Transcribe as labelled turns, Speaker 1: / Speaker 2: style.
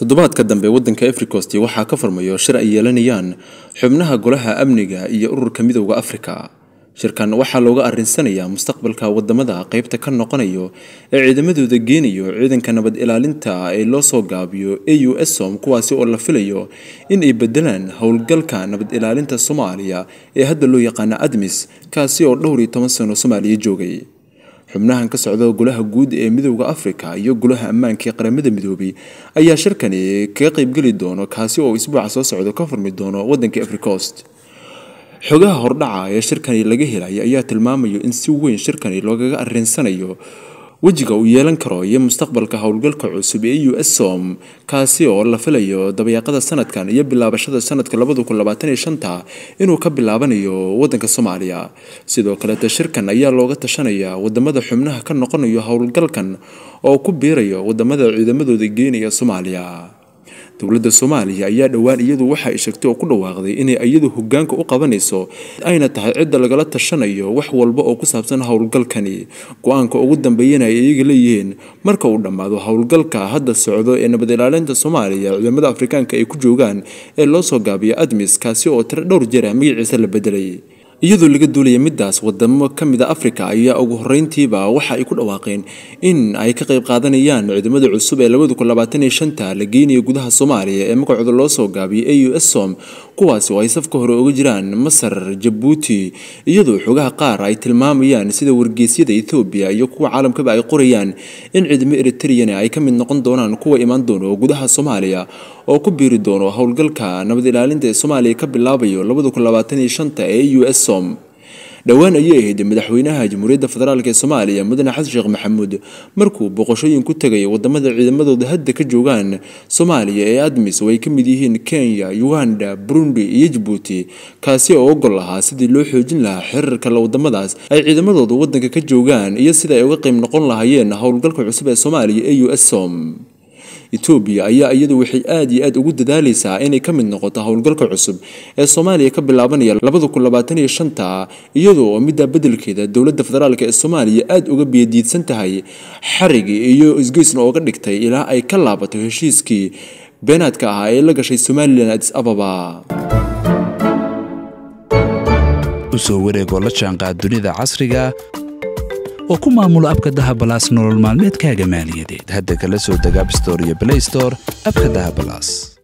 Speaker 1: toddobaadka dambe waddanka africosti waxaa ka furmayo shir ay yeelanayaan xubnaha golaha amniga iyo ururka midowda afrika shirkan waxaa looga arinsanayaa mustaqbalka wadamada qaybta ka noqonayo ee ciidamadooda geenayo ciidanka nabad ilaalinta ee loo soo gaabiyo au som kuwaasi oo la filayo in ay bedelaan howlgalka nabad ilaalinta soomaaliya ee hadda loo yaqaana admis kaasi oo dhowr iyo toban sano soomaaliya joogay xubnahan ka socda golaha guud ee midowda afrika iyo golaha ammaanka ee qaramada midoobay ayaa shirkani kaga qaybgeli doono kaasi oo isbuuca soo socda ka furmi doono wadankii africost xogaha hordhaca ee shirkani laga helay ayaa tilmaamayo in si weyn shirkani loogaga arinsanayo wejiga uu yeelan karo iyo mustaqbalka howlgalka cusub ee u s som kaasi oo la filayo dabayaaqada sanadkan iyo bilaabashada sanadka labadakunabaataniyoshanta inuu ka bilaabanayo wadanka soomaaliya sidoo kaleeta shirkan ayaa looga tashanayaa wadamada xubnaha ka noqonayo howlgalkan oo ku biirayo wadamada ciidamadooda geenaya soomaaliya dowladda soomaaliya ayaa dhowaan iyadu waxa ay sheegtay oo ku dhawaaqday inay iyadu hogaanka u qabanayso ayna tahay cidda lagala tashanayo wax walba oo ku saabsan howlgalkani go-aanka ugu dambeeyana ay iyaga leeyihiin marka uu dhammaado howlgalka hadda socdo ee nabad ilaalinta soomaaliya ciidamada afrikaanka ay ku joogaan ee loo soo gaabiyo admis kaasi oo tiro dhowr jeer ah magaciisa la bedelay iyadoo laga duulaya middaas wadamo ka mida ah afrika ayaa ugu horeyntiiba waxa ay ku dhawaaqeen in ay ka qayb qaadanayaan ciidamada cusub ee la geynaya gudaha soomaaliya ee magacooda loo soo gaabiyay a u s som kuwaasi oo ay safka hore uga jiraan masar jabuuti iyadoo xoogaha qaar ay tilmaamayaan sida wargeysyada ethoobiya iyo kuwa caalamkaba ay qorayaan in ciidamo eritreyan ay ka mid noqon doonaan kuwa imaan doono gudaha soomaaliya oo ku biiri doono howlgalka nabad ilaalinta ee soomaaliya ka bilaabayo ee u s som dhowaan ayay ahayd madaxweynaha jamhuuriyadda federaalk ee soomaaliya mudane xasan sheekh maxamuud markuu boqoshooyin ku tegay wadamada ciidamadooda hadda ka joogaan soomaaliya ee admis oo ay ka mid yihiin kenya uganda burundi iyo jabuuti kaasi oo ogol lahaa sidii loo xoojin lahaa xiriirka la wadamadaas ay ciidamadooda wadanka ka joogaan iyo sida ay uga qayb noqon lahaayeen howlgalka cusub ee soomaaliya ee u s som etoobiya ayaa iyadu waxay aad iyo aad ugu dadaalaysaa inay ka mid noqoto howlgalka cusub ee soomaaliya ka bilaabanaya labada kun labaataniyo shanta iyada oo middaa bedelkeeda dowladda federaalk ee soomaaliya aad uga biyadiidsan tahay xarigii iyo isgeysna ooga dhigtay ilaa ay ka laabato heshiiskii beenaadka ahaa ee la gashay somalilan adis ababa usoo wareegoo la jaanqaad dunida casriga oo ku maamulo abka dahabalaas nolol maalmeedkaaga maaliyadeed hadda kala soo dega abstor iyo store abka dahabalaas